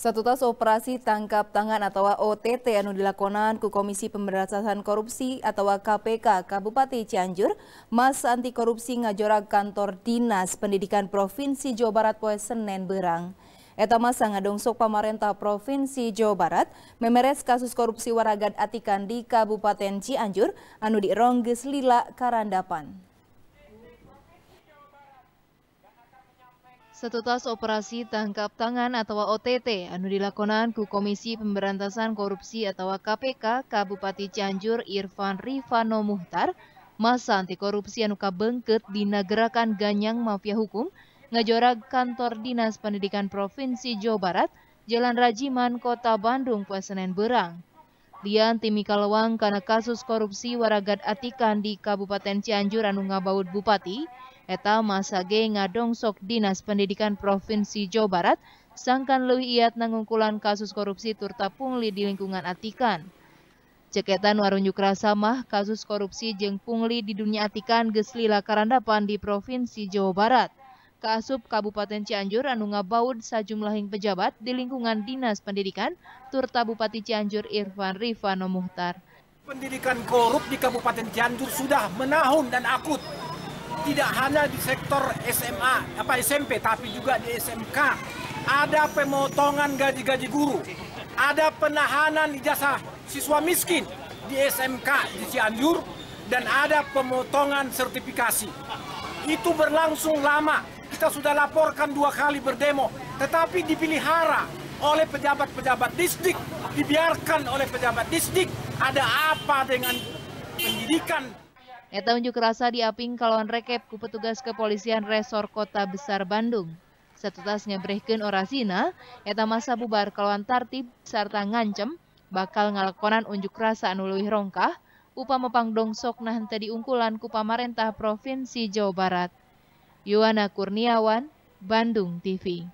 Satu tas operasi tangkap tangan atau OTT yang dilakonan ke Komisi Pemberantasan Korupsi atau KPK Kabupaten Cianjur, Mas Anti Korupsi ngajora kantor Dinas Pendidikan Provinsi Jawa Barat poe Senen Berang. Eta masa ngadongsok pemerintah Provinsi Jawa Barat memeres kasus korupsi waragan atikan di Kabupaten Cianjur anu di Rongges Lila Karandapan. Setutas operasi tangkap tangan atau OTT anu dilakonan ku Komisi Pemberantasan Korupsi atau KPK Kabupaten Cianjur Irfan Rifano Muhtar masa anti korupsi anu kabengket di gerakan ganyang mafia hukum ngajorag kantor Dinas Pendidikan Provinsi Jawa Barat Jalan Rajiman Kota Bandung Pesenen Berang. Lian timi kalawang karena kasus korupsi waragat atikan di Kabupaten Cianjur anu ngabaut bupati, Eta masa ge ngadongsok Dinas Pendidikan Provinsi Jawa Barat sangkan lewi iat nangungkulan kasus korupsi turta pungli di lingkungan Atikan. Ceketan warung rasa mah kasus korupsi jeng pungli di dunia Atikan gesli lakarandapan di Provinsi Jawa Barat. Kasub Kabupaten Cianjur anu ngabaud sajumlahing pejabat di lingkungan Dinas Pendidikan turta Bupati Cianjur Irfan Rifano Muhtar. Pendidikan korup di Kabupaten Cianjur sudah menahun dan akut tidak hanya di sektor SMA apa SMP tapi juga di SMK ada pemotongan gaji-gaji guru ada penahanan ijazah siswa miskin di SMK di Cianjur dan ada pemotongan sertifikasi itu berlangsung lama kita sudah laporkan dua kali berdemo tetapi dipelihara oleh pejabat-pejabat distrik dibiarkan oleh pejabat distrik ada apa dengan pendidikan Eta unjuk rasa diaping kalauan rekep ku petugas kepolisian Resor Kota Besar Bandung. Setutas nyebrehkeun orasina, eta masa bubar kalauan tartib serta ngancem bakal ngalakonan unjuk rasa anu rongkah upama pangdong sok nah henteu diungkulan ku pamarentah Provinsi Jawa Barat. Yuana Kurniawan, Bandung TV.